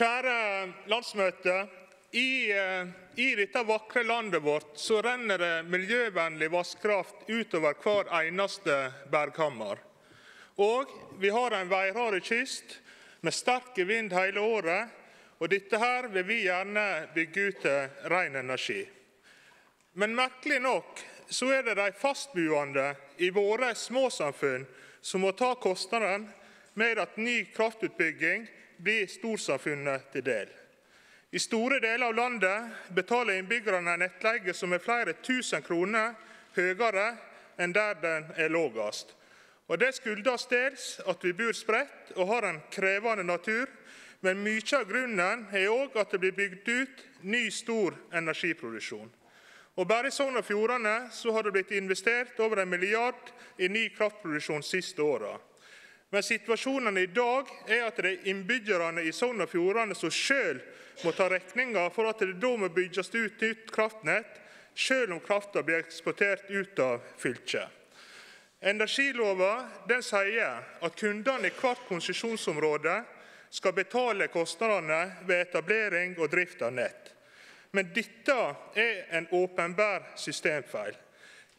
Kjære landsmøte. I, eh, I, dette vakre landet vårt så renner det miljøvennlig vannkraft utover hver eneste berghammer. Og vi har en værhard kyst med sterk vind hele året. Og dette her vil vi gjerne bygge ut til ren energi. Men merkelig nok så er det de fastboende i våre småsamfunn som må ta kostnaden med at ny kraftutbygging blir storsamfunnet til del. I store deler av landet betaler innbyggerne en nettleie som er flere tusen kroner høyere enn der den er lavest. Og Det skyldes dels at vi bor spredt og har en krevende natur, men mye av grunnen er òg at det blir bygd ut ny, stor energiproduksjon. Og Bare i Sogn og Fjordane har det blitt investert over en milliard i ny kraftproduksjon siste åra. Men situasjonen i dag er at det er innbyggerne i Sogn og Fjordane som sjøl må ta regninga for at det da må bygges ut nytt kraftnett, sjøl om krafta blir eksportert ut av fylket. Energilova den sier at kundene i hvert konsesjonsområde skal betale kostnadene ved etablering og drift av nett. Men dette er en åpenbar systemfeil.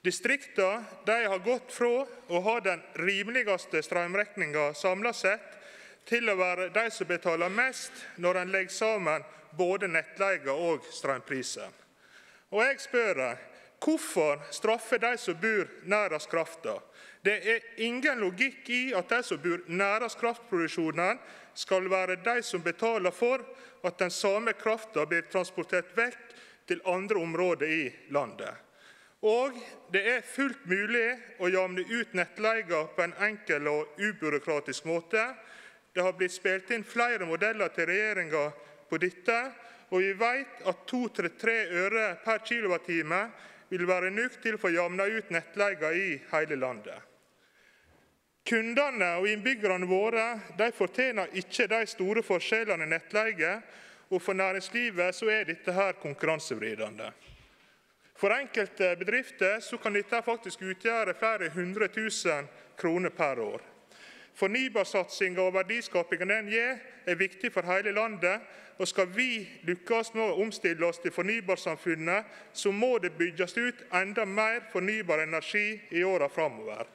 Distrikta har gått fra å ha den rimeligste strømregninga samla sett, til å være de som betaler mest når en legger sammen både nettleie og strømpriser. Og jeg spør hvorfor straffer de som bor nærest krafta? Det er ingen logikk i at de som bor nærest kraftproduksjonen, skal være de som betaler for at den samme krafta blir transportert vekk til andre områder i landet. Og det er fullt mulig å jamne ut nettleier på en enkel og ubyråkratisk måte. Det har blitt spilt inn flere modeller til regjeringa på dette, og vi vet at 2-3 øre per kilowattime vil være nok til å få jamna ut nettleia i hele landet. Kundene og innbyggerne våre de fortjener ikke de store forskjellene i nettleie, og for næringslivet så er dette her konkurransevridende. For enkelte bedrifter kan dette faktisk utgjøre flere hundre tusen kroner per år. Fornybarsatsinga og verdiskapinga den gir, er viktig for hele landet. og Skal vi lykkes med å omstille oss til fornybarsamfunnet, så må det bygges ut enda mer fornybar energi i åra framover.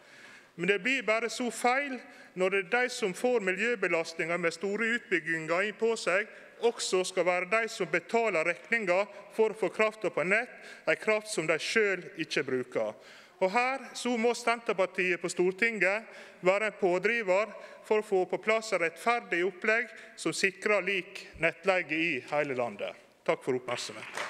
Men det blir bare så feil når det er de som får miljøbelastninger med store utbygginger på seg, også skal være de som betaler regninga for å få krafta på nett, ei kraft som de sjøl ikke bruker. Og Her så må Senterpartiet på Stortinget være en pådriver for å få på plass et rettferdig opplegg som sikrer lik nettleie i hele landet. Takk for oppmerksomheten.